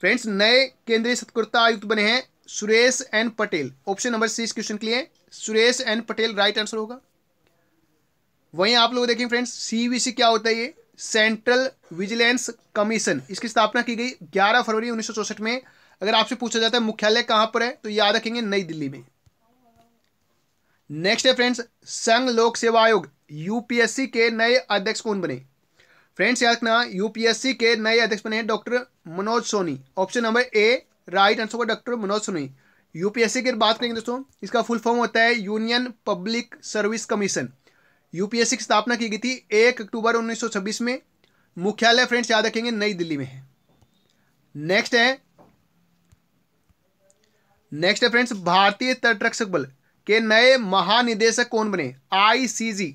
फ्रेंड्स नए केंद्रीय सतर्कता आयुक्त बने हैं Suresh N Patel option number C इस क्वेश्चन के लिए Suresh N Patel right answer होगा वहीं आप लोग देखेंगे फ्रेंड्स सीवीसी क्या होता है ये सेंट्रल विजिलेंस कमीशन इसकी स्थापना की गई 11 फरवरी उन्नीस में अगर आपसे पूछा जाता है मुख्यालय कहां पर है तो याद रखेंगे नई दिल्ली में नेक्स्ट है फ्रेंड्स संघ लोक सेवा आयोग यूपीएससी के नए अध्यक्ष कौन बने फ्रेंड्स याद रखना यूपीएससी के नए अध्यक्ष बने हैं doctor Manoj Soni option number A right answer होगा डॉक्टर मनोज सोनी यूपीएससी की बात करेंगे दोस्तों इसका फुल फॉर्म होता है union public service commission UPSC की स्थापना की गई थी एक अक्टूबर 1926 में मुख्यालय फ्रेंड्स याद रखेंगे नई दिल्ली में है नेक्स्ट है नेक्स्ट है फ्रेंड्स भारतीय तटरक्षक बल के नए महानिदेशक कौन बने आईसीजी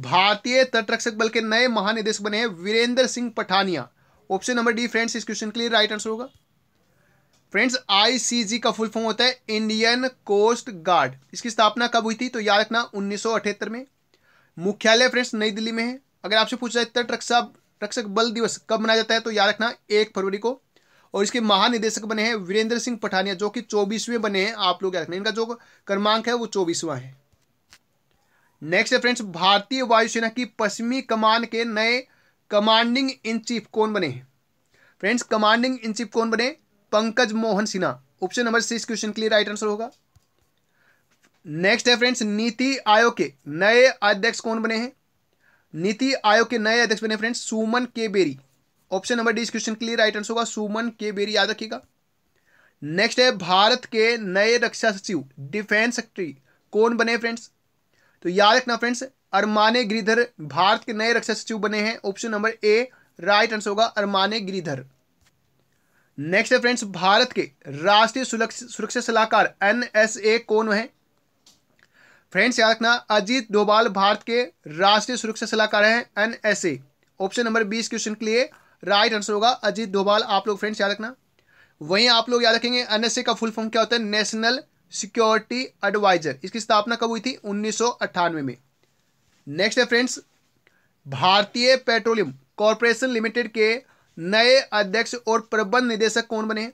भारतीय तटरक्षक बल के नए महानिदेशक बने हैं Virendra Singh Pathania option number D friends इस क्वेश्चन के लिए राइट आंसर होगा फ्रेंड्स आईसीजी का फुल फॉर्म होता है इंडियन कोस्ट गार्ड इसकी स्थापना कब हुई थी तो याद रखना 1978 में मुख्यालय फ्रेंड्स नई दिल्ली में है अगर आपसे पूछा जाए रक्षा ट्रक साहब रक्षक बल दिवस कब मनाया जाता है तो याद रखना एक फरवरी को और इसके महानिदेशक बने हैं वीरेंद्र सिंह पठानिया जो कि चौबीसवें बने हैं आप लोग याद रखना इनका जो क्रमांक है वो चौबीसवा है नेक्स्ट है फ्रेंड्स भारतीय वायुसेना की पश्चिमी कमान के नए कमांडिंग इन चीफ कौन बने हैं फ्रेंड्स कमांडिंग इन चीफ कौन बने Pankaj Mohan Sinha option number six question के लिए राइट आंसर होगा नेक्स्ट है फ्रेंड्स नीति आयोग के नए अध्यक्ष कौन बने हैं नीति आयोग के नए अध्यक्ष बने friends Suman K Bery option number D इस क्वेश्चन के लिए राइट आंसर होगा सुमन के बेरी याद रखिएगा नेक्स्ट है भारत के नए रक्षा सचिव डिफेंस सेक्रेटरी कौन बने फ्रेंड्स तो याद रखना फ्रेंड्स अरमाने गिरिधर भारत के नए रक्षा सचिव बने हैं option number A right answer होगा अरमाने गिरिधर नेक्स्ट है फ्रेंड्स भारत के राष्ट्रीय सुरक्षा सलाहकार एनएसए कौन है फ्रेंड्स याद रखना अजीत डोभाल भारत के राष्ट्रीय सुरक्षा सलाहकार हैं एनएसए ऑप्शन नंबर बीस क्वेश्चन के लिए राइट आंसर होगा अजीत डोभाल आप लोग फ्रेंड्स याद रखना वहीं आप लोग याद रखेंगे एनएसए का फुल फॉर्म क्या होता है नेशनल सिक्योरिटी एडवाइजर इसकी स्थापना कब हुई थी उन्नीस में नेक्स्ट है फ्रेंड्स भारतीय पेट्रोलियम कॉरपोरेशन लिमिटेड के नए अध्यक्ष और प्रबंध निदेशक कौन बने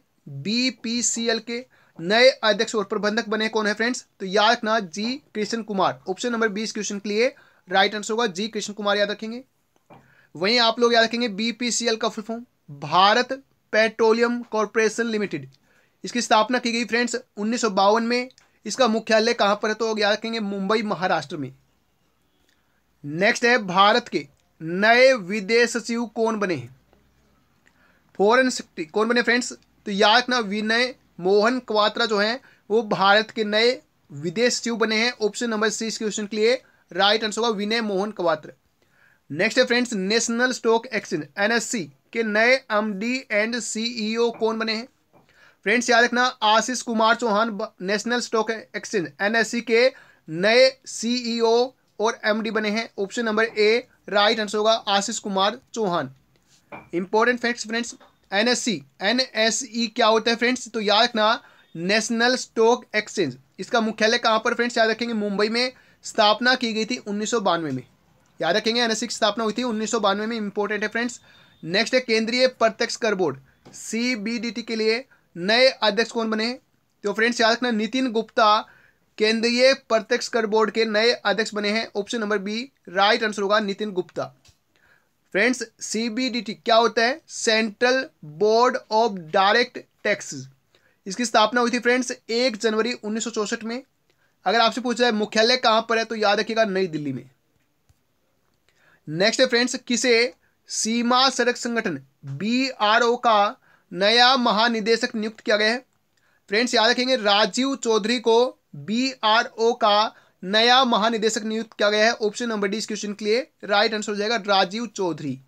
बीपीसीएल के नए अध्यक्ष और प्रबंधक बने कौन है फ्रेंड्स तो याद रखना G Krishna Kumar option number बीस क्वेश्चन के लिए राइट आंसर होगा जी कृष्ण कुमार याद रखेंगे वहीं आप लोग याद रखेंगे बीपीसीएल का full form Bharat petroleum corporation limited इसकी स्थापना की गई फ्रेंड्स उन्नीस में इसका मुख्यालय कहां पर है तो याद रखेंगे मुंबई महाराष्ट्र में नेक्स्ट है भारत के नए विदेश सचिव कौन बने हैं फॉरन सेक्रेटरी कौन बने फ्रेंड्स तो याद रखना विनय मोहन क्वात्रा जो हैं वो भारत के नए विदेश सचिव बने हैं ऑप्शन नंबर सी इस क्वेश्चन के लिए राइट आंसर होगा विनय मोहन क्वात्र नेक्स्ट है friends national stock exchange NSC के नए एम एंड सीईओ कौन बने हैं फ्रेंड्स याद रखना Ashish Kumar Chauhan national stock exchange NSC के नए सीईओ e और एमडी बने हैं option number A right answer होगा Ashish Kumar Chauhan important facts friends NSC NSE क्या होता है फ्रेंड्स तो याद रखना नेशनल स्टॉक एक्सचेंज इसका मुख्यालय कहाँ पर फ्रेंड्स याद रखेंगे मुंबई में स्थापना की गई थी उन्नीस में याद रखेंगे एनएससी e की स्थापना हुई थी उन्नीस में इंपॉर्टेंट है फ्रेंड्स नेक्स्ट है केंद्रीय प्रत्यक्ष कर बोर्ड टी के लिए नए अध्यक्ष कौन बने तो फ्रेंड्स याद रखना नितिन गुप्ता केंद्रीय प्रत्यक्ष कर बोर्ड के नए अध्यक्ष बने हैं option number B right answer होगा नितिन गुप्ता फ्रेंड्स सीबीडीटी क्या होता है central board of direct tax इसकी स्थापना हुई थी फ्रेंड्स एक जनवरी उन्नीस में अगर आपसे पूछा है मुख्यालय कहां पर है तो याद रखिएगा नई दिल्ली में नेक्स्ट है फ्रेंड्स किसे सीमा सड़क संगठन बी का नया महानिदेशक नियुक्त किया गया है फ्रेंड्स याद रखेंगे राजीव चौधरी को बी का नया महानिदेशक नियुक्त किया गया है ऑप्शन नंबर डी इस क्वेश्चन के लिए राइट आंसर हो जाएगा राजीव चौधरी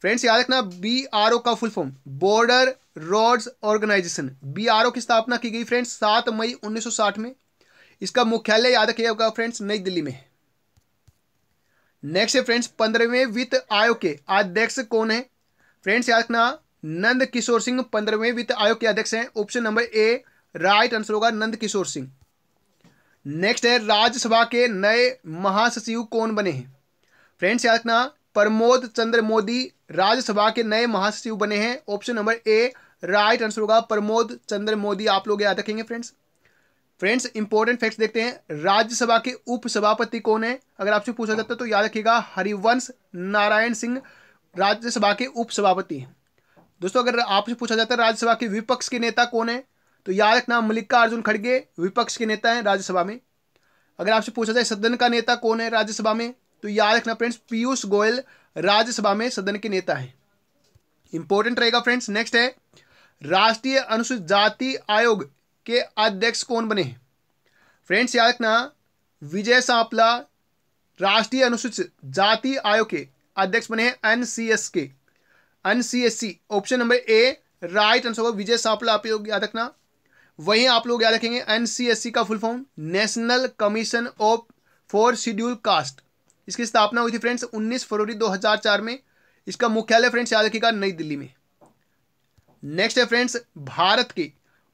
फ्रेंड्स याद रखना बी आर ओ का full form border roads organisation B R O की स्थापना की गई फ्रेंड्स सात मई 1960 में इसका मुख्यालय याद रखिएगा फ्रेंड्स नई दिल्ली में नेक्स्ट है फ्रेंड्स पंद्रहवें वित्त आयोग के अध्यक्ष कौन है फ्रेंड्स याद रखना नंद किशोर सिंह पंद्रहवें वित्त आयोग के अध्यक्ष हैं option number A right answer होगा नंद किशोर सिंह नेक्स्ट है राज्यसभा के नए महासचिव कौन बने हैं फ्रेंड्स याद रखना प्रमोद चंद्र मोदी राज्यसभा के नए महासचिव बने हैं option number A right answer होगा प्रमोद चंद्र मोदी आप लोग याद रखेंगे फ्रेंड्स फ्रेंड्स इंपॉर्टेंट फैक्ट्स देखते हैं राज्यसभा के उपसभापति कौन है अगर आपसे पूछा जाता है तो याद रखिएगा हरिवंश नारायण सिंह राज्यसभा के उपसभापति दोस्तों अगर आपसे पूछा जाता है राज्यसभा के विपक्ष के नेता कौन है तो याद रखना मल्लिकार्जुन खड़गे विपक्ष के नेता हैं राज्यसभा में अगर आपसे पूछा जाए सदन का नेता कौन है राज्यसभा में तो याद रखना फ्रेंड्स पीयूष गोयल राज्यसभा में सदन के नेता हैं इंपॉर्टेंट रहेगा फ्रेंड्स नेक्स्ट है राष्ट्रीय अनुसूचित जाति आयोग के अध्यक्ष कौन बने हैं फ्रेंड्स याद रखना विजय सांपला राष्ट्रीय अनुसूचित जाति आयोग के अध्यक्ष बने हैं एनसीएस के NCSC option number A right answer होगा विजय सांपला आप याद रखना वहीं आप लोग याद रखेंगे एनसीएससी का full form national commission of for schedule caste इसकी स्थापना हुई थी फ्रेंड्स 19 फरवरी 2004 में इसका मुख्यालय फ्रेंड्स याद रखेगा नई दिल्ली में नेक्स्ट है फ्रेंड्स भारत के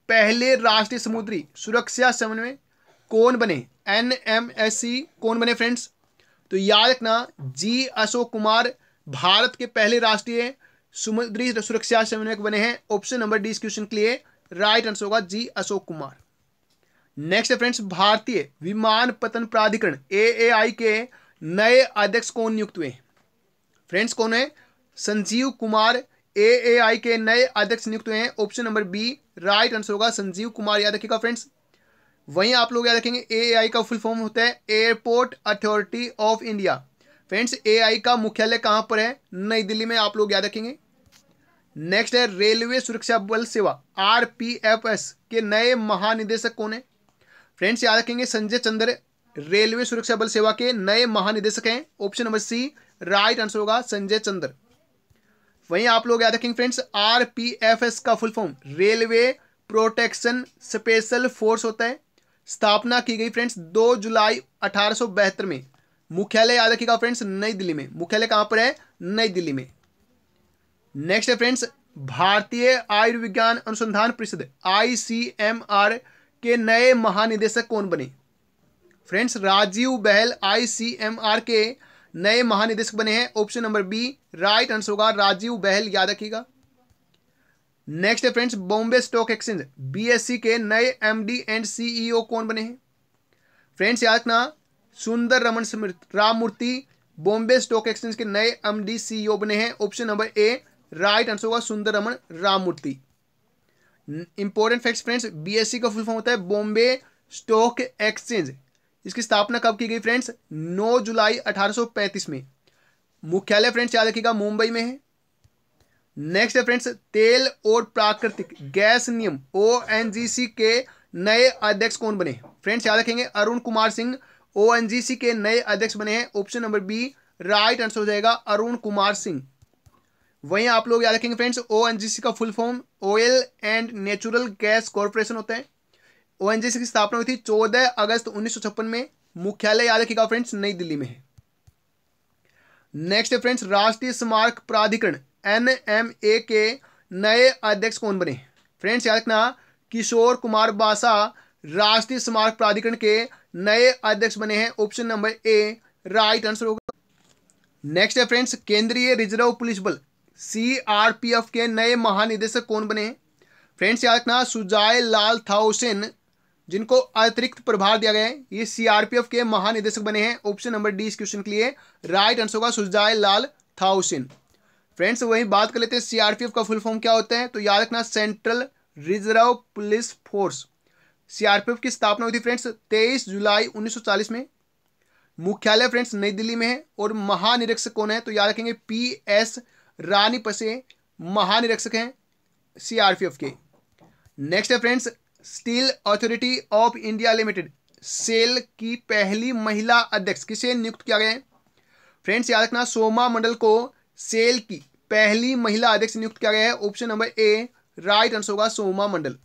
पहले राष्ट्रीय समुद्री सुरक्षा समन्वय कौन बने एन एम एस सी कौन बने फ्रेंड्स तो याद रखना जी अशोक कुमार भारत के पहले राष्ट्रीय समुद्री सुरक्षा समन्वयक बने हैं ऑप्शन नंबर डी इस क्वेश्चन के लिए राइट आंसर होगा जी अशोक कुमार नेक्स्ट है फ्रेंड्स भारतीय विमान पतन प्राधिकरण ए के नए अध्यक्ष कौन नियुक्त हुए फ्रेंड्स कौन है संजीव कुमार ए के नए अध्यक्ष नियुक्त हुए हैं option number B right answer होगा संजीव कुमार याद रखिएगा फ्रेंड्स वहीं आप लोग याद रखेंगे ए का फुल फॉर्म होता है airport authority of India friends A का मुख्यालय कहां पर है नई दिल्ली में आप लोग याद रखेंगे नेक्स्ट है रेलवे सुरक्षा बल सेवा आरपीएफएस के नए महानिदेशक कौन है फ्रेंड्स याद रखेंगे संजय चंद्र रेलवे सुरक्षा बल सेवा के नए महानिदेशक हैं option number C right answer होगा संजय चंद्र वहीं आप लोग याद रखेंगे फ्रेंड्स आरपीएफएस का full form railway protection special force होता है स्थापना की गई फ्रेंड्स 2 जुलाई अठारह में मुख्यालय याद रखेगा फ्रेंड्स नई दिल्ली में मुख्यालय कहां पर है नई दिल्ली में नेक्स्ट है फ्रेंड्स भारतीय आयुर्विज्ञान अनुसंधान परिषद आईसीएमआर के नए महानिदेशक कौन बने फ्रेंड्स राजीव बहल आईसीएमआर के नए महानिदेशक बने हैं option number B right answer होगा राजीव बहल याद रखिएगा नेक्स्ट है friends Bombay stock exchange BSC के नए एमडी एंड सीईओ कौन बने हैं फ्रेंड्स याद रखना सुंदर रमन राममूर्ति बॉम्बे स्टॉक एक्सचेंज के नए एमडी सीईओ e बने हैं option number A right answer होगा Sundar Raman Ramamurthy important fact friends BSC का फुल फॉर्म होता है बॉम्बे स्टॉक एक्सचेंज इसकी स्थापना कब की गई फ्रेंड्स 9 जुलाई 1835 में मुख्यालय फ्रेंड्स याद रखिएगा मुंबई में है नेक्स्ट है फ्रेंड्स तेल और प्राकृतिक गैस नियम ओ के नए अध्यक्ष कौन बने फ्रेंड्स याद रखेंगे अरुण कुमार सिंह ओ के नए अध्यक्ष बने हैं option number B right answer हो जाएगा अरुण कुमार सिंह वहीं आप लोग याद रखेंगे फ्रेंड्स ओ का full form oil and natural gas corporation होता है ओ की स्थापना हुई थी चौदह अगस्त उन्नीस में मुख्यालय याद रखेगा फ्रेंड्स नई दिल्ली में है नेक्स्ट फ्रेंड्स राष्ट्रीय स्मारक प्राधिकरण एन एम ए के नए अध्यक्ष कौन बने फ्रेंड्स याद रखना किशोर कुमार बासा राष्ट्रीय स्मारक प्राधिकरण के नए अध्यक्ष बने हैं option number A right answer होगा नेक्स्ट है फ्रेंड्स केंद्रीय रिजर्व पुलिस बल सीआरपीएफ के नए महानिदेशक कौन बने हैं फ्रेंड्स याद रखना सुजाय लाल थाउसेन जिनको अतिरिक्त प्रभार दिया गया है ये सीआरपीएफ के महानिदेशक बने हैं ऑप्शन नंबर डी इस क्वेश्चन के लिए राइट आंसर होगा सुजाय लाल थाउसेन फ्रेंड्स वही बात कर लेते हैं सीआरपीएफ का फुल फॉर्म क्या होता है तो याद रखना central reserve police force CRPF की स्थापना हुई थी फ्रेंड्स 23 जुलाई 1940 में मुख्यालय फ्रेंड्स नई दिल्ली में है और महानिरीक्षक कौन है तो याद रखेंगे पी एस रानी पसे महानिरीक्षक हैं सीआरपीएफ के नेक्स्ट है friends steel authority of India limited SAIL की पहली महिला अध्यक्ष किसे नियुक्त किया गया है फ्रेंड्स याद रखना सोमा मंडल को सेल की पहली महिला अध्यक्ष नियुक्त किया गया है option number A right answer होगा सोमा मंडल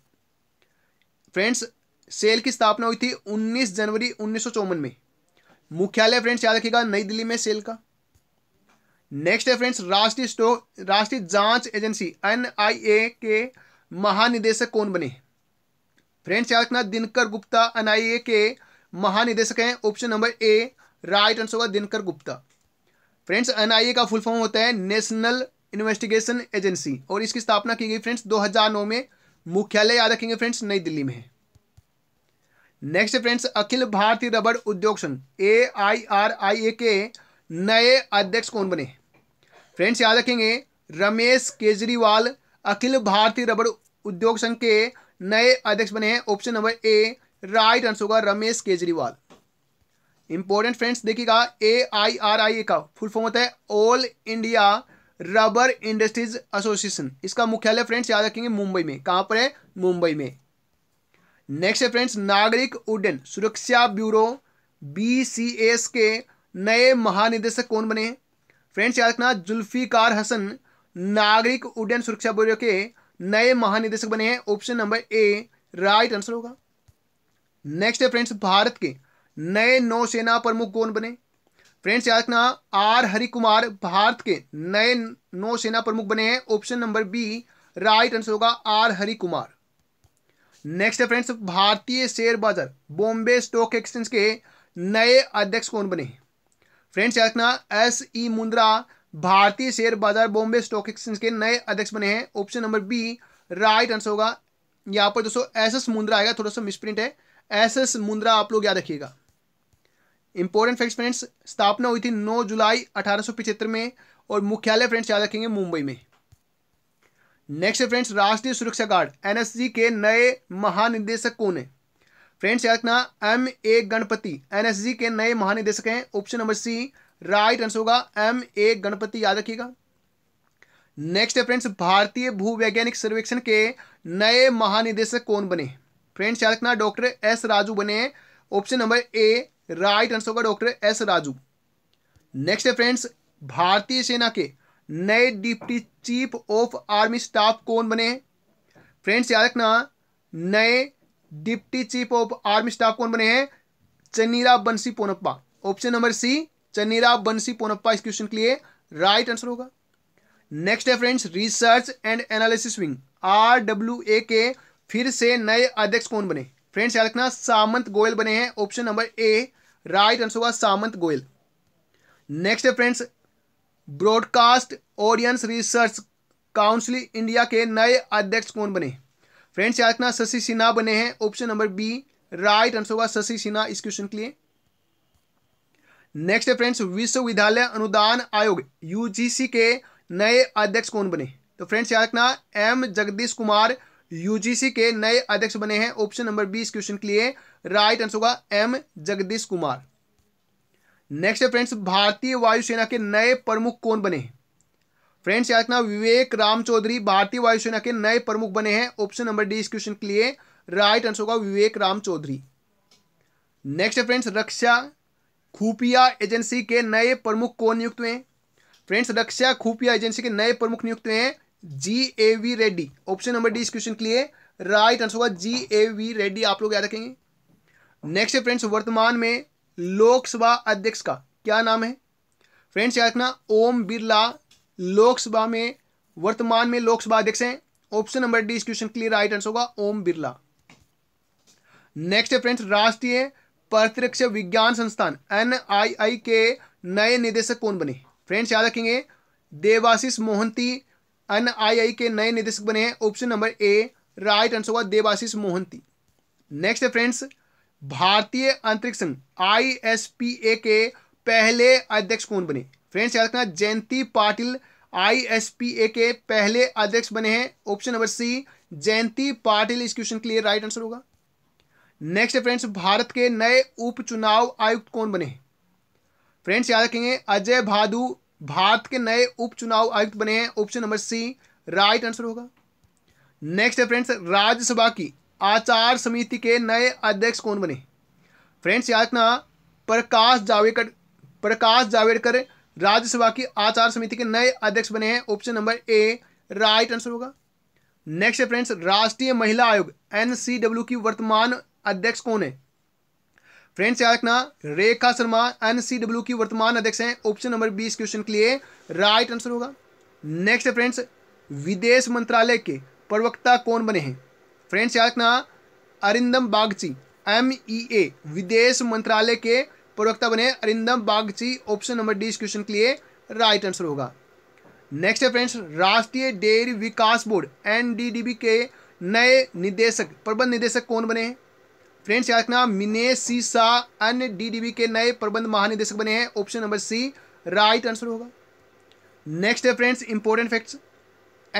फ्रेंड्स सेल की स्थापना हुई थी 19 जनवरी उन्नीस में मुख्यालय फ्रेंड्स याद रखिएगा नई दिल्ली में सेल का नेक्स्ट है फ्रेंड्स राष्ट्रीय स्टोक राष्ट्रीय जांच एजेंसी एनआईए के महानिदेशक कौन बने फ्रेंड्स याद रखना दिनकर गुप्ता एनआईए के महानिदेशक हैं option number A right answer होगा दिनकर गुप्ता फ्रेंड्स एनआईए का फुल फॉर्म होता है नेशनल इन्वेस्टिगेशन एजेंसी और इसकी स्थापना की गई फ्रेंड्स दो में मुख्यालय याद रखेंगे फ्रेंड्स नई दिल्ली में नेक्स्ट फ्रेंड्स अखिल भारतीय रबड़ उद्योग संघ ए आई आर आई ए के नए अध्यक्ष कौन बने फ्रेंड्स याद रखेंगे रमेश केजरीवाल अखिल भारतीय रबड़ उद्योग संघ के नए अध्यक्ष बने हैं option number A right answer होगा रमेश केजरीवाल इंपॉर्टेंट फ्रेंड्स देखिएगा ए आई आर आई ए का फुल फॉर्म होता है all India rubber industries association इसका मुख्यालय फ्रेंड्स याद रखेंगे मुंबई में कहां पर है मुंबई में नेक्स्ट है फ्रेंड्स नागरिक उड्डयन सुरक्षा ब्यूरो बी के नए महानिदेशक कौन बने हैं फ्रेंड्स याद रखना जुल्फीकार हसन नागरिक उड्डयन सुरक्षा ब्यूरो के नए महानिदेशक बने हैं option number A right answer होगा नेक्स्ट है फ्रेंड्स भारत के नए नौसेना प्रमुख कौन बने फ्रेंड्स याद रखना आर हरि कुमार भारत के नए नौसेना प्रमुख बने हैं option number B right answer होगा आर हरि कुमार नेक्स्ट है फ्रेंड्स भारतीय शेयर बाजार बॉम्बे स्टॉक एक्सचेंज के नए अध्यक्ष कौन बने हैं फ्रेंड्स याद रखना एस ई मुंद्रा भारतीय शेयर बाजार बॉम्बे स्टॉक एक्सचेंज के नए अध्यक्ष बने हैं option number B right answer होगा यहाँ पर दोस्तों एस एस मुंद्रा आएगा थोड़ा सा मिसप्रिंट है एस एस मुंद्रा आप लोग याद रखिएगा इंपॉर्टेंट फैक्ट फ्रेंड्स स्थापना हुई थी 9 जुलाई अठारह में और मुख्यालय फ्रेंड्स याद रखेंगे मुंबई में नेक्स्ट फ्रेंड्स राष्ट्रीय सुरक्षा गार्ड एनएसजी के नए महानिदेशक कौन है फ्रेंड्स याद रखना एम ए गणपति एनएसजी के नए महानिदेशक हैं option number C right answer होगा एम ए गणपति याद रखिएगा नेक्स्ट है फ्रेंड्स भारतीय भूवैज्ञानिक सर्वेक्षण के नए महानिदेशक कौन बने फ्रेंड्स याद रखना डॉक्टर एस राजू बने option number A right answer होगा डॉक्टर एस राजू नेक्स्ट है फ्रेंड्स भारतीय सेना के नए deputy chief of army staff कौन बने फ्रेंड्स याद रखना नए deputy chief of army staff कौन बने हैं Channira Bansi Ponnappa option number C Channira Bansi Ponnappa इस क्वेश्चन के लिए राइट आंसर होगा नेक्स्ट है friends research and analysis wing R W A के फिर से नए अध्यक्ष कौन बने फ्रेंड्स याद रखना सामंत गोयल बने हैं option number A right answer होगा सामंत गोयल नेक्स्ट है friends broadcast audience research council India के नए अध्यक्ष कौन बने फ्रेंड्स याद रखना शशि सिन्हा बने हैं option number B right answer होगा शशि सिन्हा इस क्वेश्चन के लिए नेक्स्ट है फ्रेंड्स विश्वविद्यालय अनुदान आयोग यूजीसी के नए अध्यक्ष कौन बने तो फ्रेंड्स याद रखना एम जगदीश कुमार यूजीसी के नए अध्यक्ष बने हैं ऑप्शन नंबर बी इस क्वेश्चन के लिए राइट आंसर होगा एम जगदीश कुमार नेक्स्ट है फ्रेंड्स भारतीय वायुसेना के नए प्रमुख कौन बने फ्रेंड्स याद रखना विवेक राम चौधरी भारतीय वायुसेना के नए प्रमुख बने हैं ऑप्शन नंबर डी इस क्वेश्चन के लिए राइट आंसर होगा विवेक राम चौधरी नेक्स्ट है फ्रेंड्स रक्षा खुफिया एजेंसी के नए प्रमुख कौन नियुक्त हुए फ्रेंड्स रक्षा खुफिया एजेंसी के नए प्रमुख नियुक्त हुए G A V Reddy option number D इस क्वेश्चन के लिए राइट आंसर होगा जी ए वी रेड्डी आप लोग याद रखेंगे नेक्स्ट है फ्रेंड्स वर्तमान में लोकसभा अध्यक्ष का क्या नाम है फ्रेंड्स याद रखना ओम बिरला लोकसभा में वर्तमान में लोकसभा अध्यक्ष हैं ऑप्शन नंबर डी क्वेश्चन के लिए राइट आंसर होगा ओम बिरला नेक्स्ट है फ्रेंड्स राष्ट्रीय प्रतिरक्ष विज्ञान संस्थान एन के नए निदेशक कौन बने फ्रेंड्स याद रखेंगे देवाशीष मोहंती एन के नए निदेशक बने हैं option number A right answer होगा देवाशीष मोहंती नेक्स्ट है फ्रेंड्स भारतीय अंतरिक्ष संघ आई के पहले अध्यक्ष कौन बने फ्रेंड्स याद रखना जयंती पाटिल आईएसपीए के पहले अध्यक्ष बने हैं option number C Jayanti Patil इस क्वेश्चन के लिए राइट आंसर होगा नेक्स्ट फ्रेंड्स भारत के नए उपचुनाव आयुक्त कौन बने हैं फ्रेंड्स याद रखेंगे अजय भादु भारत के नए उपचुनाव आयुक्त बने हैं option number C right answer होगा नेक्स्ट है फ्रेंड्स राज्यसभा की आचार समिति के नए अध्यक्ष कौन बने फ्रेंड्स याद रखना प्रकाश जावड़ेकर प्रकाश जावड़ेकर राज्यसभा की आचार समिति के नए अध्यक्ष बने हैं option number A right answer होगा नेक्स्ट है फ्रेंड्स राष्ट्रीय महिला आयोग एनसीडब्ल्यू की वर्तमान अध्यक्ष कौन है फ्रेंड्स याद रखना रेखा शर्मा एनसीडब्ल्यू की वर्तमान अध्यक्ष हैं ऑप्शन नंबर बीस क्वेश्चन के लिए राइट आंसर होगा नेक्स्ट है फ्रेंड्स विदेश मंत्रालय के प्रवक्ता कौन बने हैं फ्रेंड्स याद रखना Arindam Bagchi M E A विदेश मंत्रालय के प्रवक्ता बने Arindam Bagchi option number D इस क्वेश्चन के लिए राइट आंसर होगा नेक्स्ट है फ्रेंड्स राष्ट्रीय डेयरी विकास बोर्ड एनडीडीबी के नए निदेशक प्रबंध निदेशक कौन बने हैं फ्रेंड्स याद रखना मिनेश सी शाह के नए प्रबंध महानिदेशक बने हैं option number C right answer होगा नेक्स्ट है फ्रेंड्स इंपॉर्टेंट फैक्ट्स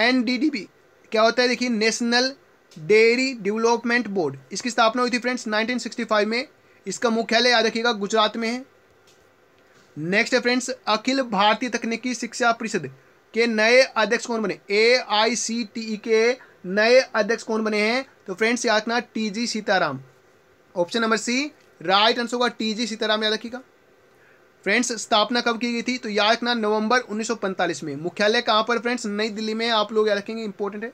एनडीडीबी क्या होता है देखिए नेशनल डेयरी डेवलपमेंट बोर्ड इसकी स्थापना हुई थी फ्रेंड्स 1965 में इसका मुख्यालय याद रखिएगा गुजरात में है नेक्स्ट है फ्रेंड्स अखिल भारतीय तकनीकी शिक्षा परिषद के नए अध्यक्ष कौन बने ए आई सी टी ई के नए अध्यक्ष कौन बने हैं तो फ्रेंड्स याद रखना T G Sitaram option number C right answer होगा टी जी सीताराम याद रखिएगा फ्रेंड्स स्थापना कब की गई थी तो याद रखना नवंबर 1945 में मुख्यालय कहाँ पर फ्रेंड्स नई दिल्ली में आप लोग याद रखेंगे इंपॉर्टेंट है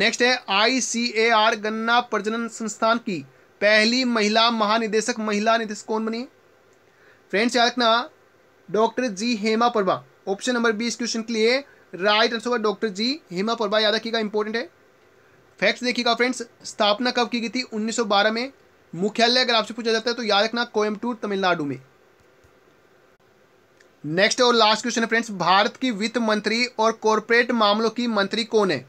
नेक्स्ट है आई गन्ना प्रजनन संस्थान की पहली महिला महानिदेशक महिला निदेशक कौन बनी फ्रेंड्स याद रखना doctor G Hema Prabha option number B इस क्वेश्चन के लिए राइट आंसर होगा डॉक्टर जी हेमा प्रभा याद रखिएगा इंपॉर्टेंट है फैक्ट्स देखिएगा फ्रेंड्स स्थापना कब की गई थी 1912 में मुख्यालय अगर आपसे पूछा जाता है तो याद रखना कोयमटूर तमिलनाडु में नेक्स्ट और लास्ट क्वेश्चन है फ्रेंड्स भारत की वित्त मंत्री और कॉरपोरेट मामलों की मंत्री कौन है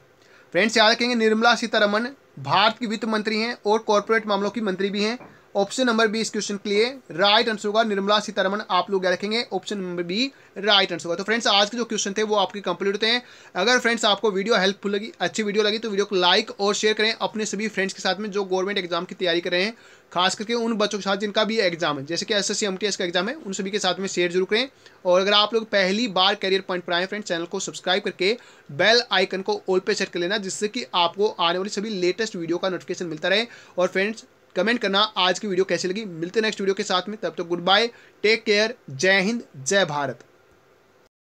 फ्रेंड्स याद रखेंगे निर्मला सीतारमन भारत की वित्त मंत्री हैं और कॉरपोरेट मामलों की मंत्री भी हैं ऑप्शन नंबर बी इस क्वेश्चन के लिए राइट आंसर होगा निर्मला सीतारमन आप लोग क्या रखेंगे option number B right answer होगा तो फ्रेंड्स आज के जो क्वेश्चन थे वो आपके कंप्लीट होते हैं अगर फ्रेंड्स आपको वीडियो हेल्पफुल लगी अच्छी वीडियो लगी तो वीडियो को लाइक और शेयर करें अपने सभी फ्रेंड्स के साथ में जो गवर्नमेंट एग्जाम की तैयारी कर रहे हैं खास करके उन बच्चों के साथ जिनका भी एग्जाम है जैसे कि एस एस का एग्जाम है उन सभी के साथ में शेयर जरूर करें और अगर आप लोग पहली बार करियर पॉइंट पर आए फ्रेंड्स चैनल को सब्सक्राइब करके बेल आइकन को ऑल पे सेट कर लेना जिससे कि आपको आने वाली सभी लेटेस्ट वीडियो का नोटिफिकेशन मिलता रहे और फ्रेंड्स कमेंट करना आज की वीडियो कैसी लगी मिलते नेक्स्ट वीडियो के साथ में तब तक तो गुड बाय टेक केयर जय हिंद जय भारत